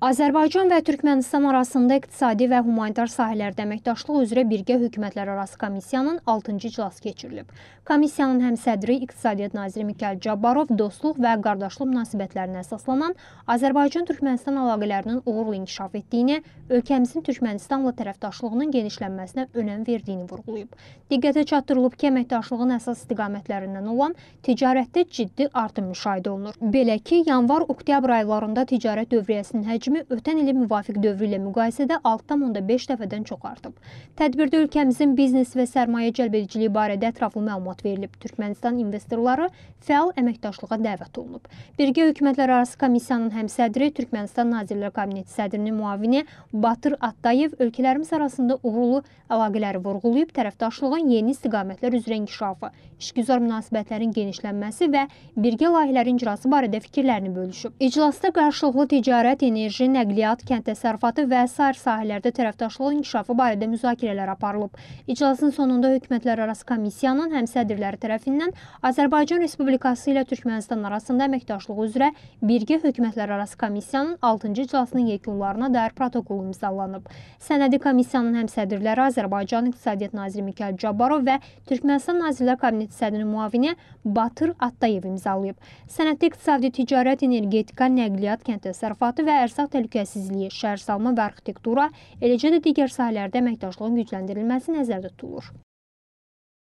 Azərbaycan və Türkmənistan arasında iqtisadi və humanitar sahələrdə əməkdaşlıq üzrə birgə hökumətlər arası komissiyanın 6-cı iclası keçirilib. Komissiyanın həm sədri İqtisadiyyat naziri Mikail Cabbarov dostluq və qardaşlıq münasibətlərinə əsaslanan Azərbaycan-Türkmənistan əlaqələrinin uğurlu inkişaf etdiyini, ölkəmizin Türkmənistanla tərəfdaşlığının genişlənməsinə önəm verdiyini vurğulayıb. Diqqətə çatdırılıb ki, əməkdaşlığın əsas istiqamətlərindən olan ticarətdə ciddi artım müşahidə olunur. Belə ki, yanvar-oktyabr aylarında ticarət dövriyyəsinin həcmi həcmi ötən ilin müvafiq dövrü ilə müqayisədə 6,5 dəfədən çox artıb. Tədbirdə ölkəmizin biznes və sərmayə cəlb ediciliyi barədə ətraflı məlumat verilib. Türkmənistan investorları fəal əməkdaşlığa dəvət olunub. Birgə hökumətlər arası komissiyanın həmsədri Türkmənistan Nazirlər Kabineti sədrinin müavini Batır Attayev ölkələrimiz arasında uğurlu əlaqələri vurğulayıb tərəfdaşlığın yeni istiqamətlər üzrə inkişafı, işgüzar münasibətlərin genişlənməsi və birgə layihələrin icrası barədə fikirlərini bölüşüb. İclasda qarşılıqlı ticarət, enerji enerji, nəqliyyat, kənd təsərrüfatı və sair sahələrdə tərəfdaşlığın inkişafı barədə müzakirələr aparılıb. İclasın sonunda hökumətlər arası komissiyanın həm sədirləri tərəfindən Azərbaycan Respublikası ilə Türkmənistan arasında əməkdaşlığı üzrə birgə hökumətlər arası komissiyanın 6-cı iclasının yekunlarına dair protokol imzalanıb. Sənədi komissiyanın həm sədirləri Azərbaycan İqtisadiyyat naziri Mikail Cabbarov və Türkmənistan Nazirlər Kabineti sədrinin müavini Batır Attayev imzalayıb. Sənəddə iqtisadi ticarət, energetika, nəqliyyat, kənd təsərrüfatı və ərsaq təhlükəsizliyi, şəhərsalma və arxitektura, eləcə də digər sahələrdə əməkdaşlığın gücləndirilməsi nəzərdə tutulur.